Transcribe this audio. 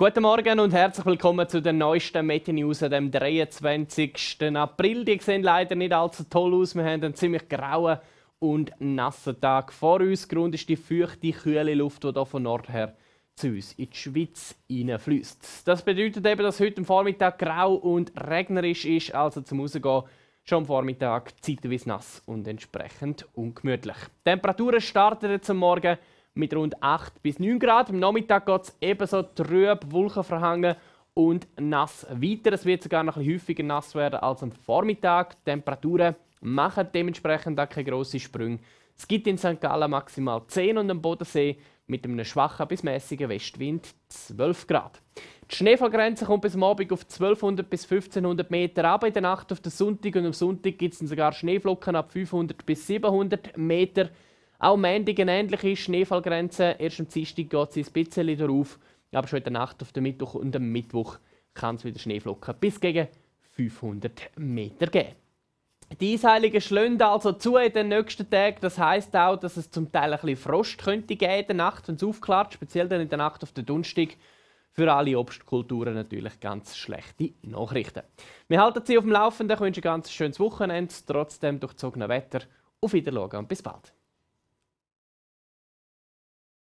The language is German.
Guten Morgen und herzlich willkommen zu den neuesten Meta News am 23. April. Die sehen leider nicht allzu toll aus. Wir haben einen ziemlich grauen und nassen Tag vor uns. Grund ist die feuchte, kühle Luft, die hier von Nord her zu uns in die Schweiz hineinfließt. Das bedeutet eben, dass heute am Vormittag grau und regnerisch ist, also zum Rausgehen schon am Vormittag zeitweise nass und entsprechend ungemütlich. Die Temperaturen starten jetzt am Morgen mit rund 8 bis 9 Grad. Am Nachmittag geht es ebenso trüb, wolkenverhangen und nass weiter. Es wird sogar noch ein häufiger nass werden als am Vormittag. Die Temperaturen machen dementsprechend auch keine grossen Sprünge. Es gibt in St. Gallen maximal 10 und am Bodensee mit einem schwachen bis mäßigen Westwind 12 Grad. Die Schneefallgrenze kommt bis Morgen auf 1200 bis 1500 Meter ab. In der Nacht auf den Sonntag und am Sonntag gibt es sogar Schneeflocken ab 500 bis 700 Meter. Auch am Montag eine ähnliche Schneefallgrenze. Erst am Dienstag geht sie ein bisschen darauf. Aber schon in der Nacht auf den Mittwoch und am Mittwoch kann es wieder Schneeflocken bis gegen 500 Meter geben. Die Eisheiligen schlönden also zu in den nächsten Tagen. Das heißt auch, dass es zum Teil ein bisschen Frost könnte geben in der Nacht, wenn es aufklart, speziell dann in der Nacht auf den Donnerstag. Für alle Obstkulturen natürlich ganz schlechte Nachrichten. Wir halten Sie auf dem Laufenden, ich wünsche ein ganz schönes Wochenende, trotzdem durchzogenem Wetter. Auf Wiedersehen und bis bald.